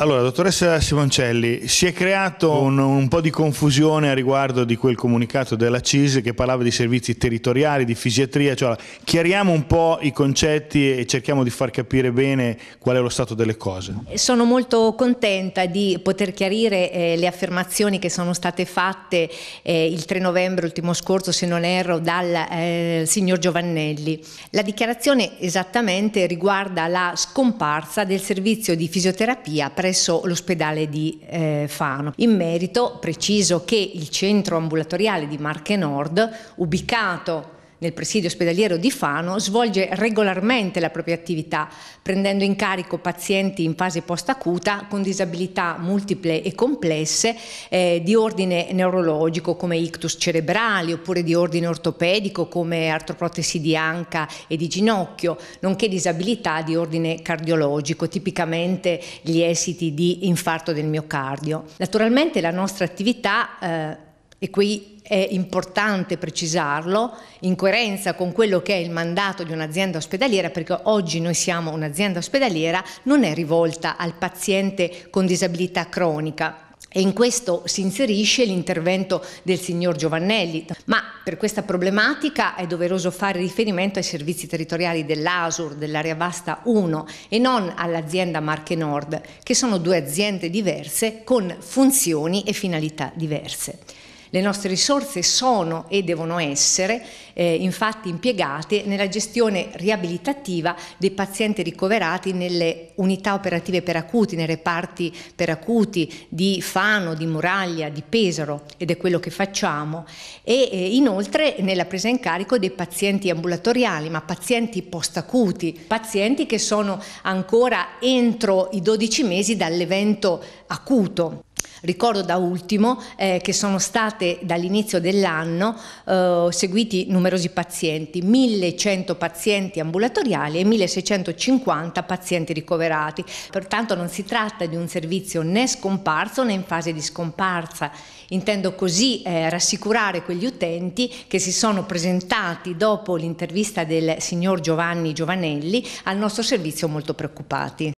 Allora, dottoressa Simoncelli, si è creato un, un, po' di confusione a riguardo di quel comunicato della CIS che parlava di servizi territoriali, di fisiatria, cioè chiariamo un po' i concetti e cerchiamo di far capire bene qual è lo stato delle cose. Sono molto contenta di poter chiarire eh, le affermazioni che sono state fatte eh, il 3 novembre ultimo scorso, se non erro, dal eh, signor Giovannelli. La dichiarazione esattamente riguarda la scomparsa del servizio di fisioterapia presente presso l'ospedale di eh, Fano. In merito preciso che il centro ambulatoriale di Marche Nord, ubicato nel presidio ospedaliero di Fano, svolge regolarmente la propria attività, prendendo in carico pazienti in fase post-acuta con disabilità multiple e complesse eh, di ordine neurologico come ictus cerebrali oppure di ordine ortopedico come artroprotesi di anca e di ginocchio, nonché disabilità di ordine cardiologico, tipicamente gli esiti di infarto del miocardio. Naturalmente la nostra attività eh, e qui è importante precisarlo, in coerenza con quello che è il mandato di un'azienda ospedaliera, perché oggi noi siamo un'azienda ospedaliera, non è rivolta al paziente con disabilità cronica, e in questo si inserisce l'intervento del signor Giovannelli, ma per questa problematica è doveroso fare riferimento ai servizi territoriali dell'ASUR, dell'area vasta 1 e non all'azienda Marche Nord, che sono due aziende diverse con funzioni e finalità diverse. Le nostre risorse sono e devono essere eh, infatti impiegate nella gestione riabilitativa dei pazienti ricoverati nelle unità operative per acuti, nei reparti per acuti di Fano, di Muraglia, di Pesaro ed è quello che facciamo e eh, inoltre nella presa in carico dei pazienti ambulatoriali ma pazienti post acuti, pazienti che sono ancora entro i 12 mesi dall'evento acuto. Ricordo da ultimo eh, che sono state dall'inizio dell'anno eh, seguiti numerosi pazienti, 1100 pazienti ambulatoriali e 1650 pazienti ricoverati. Pertanto non si tratta di un servizio né scomparso né in fase di scomparsa. Intendo così eh, rassicurare quegli utenti che si sono presentati dopo l'intervista del signor Giovanni Giovanelli al nostro servizio molto preoccupati.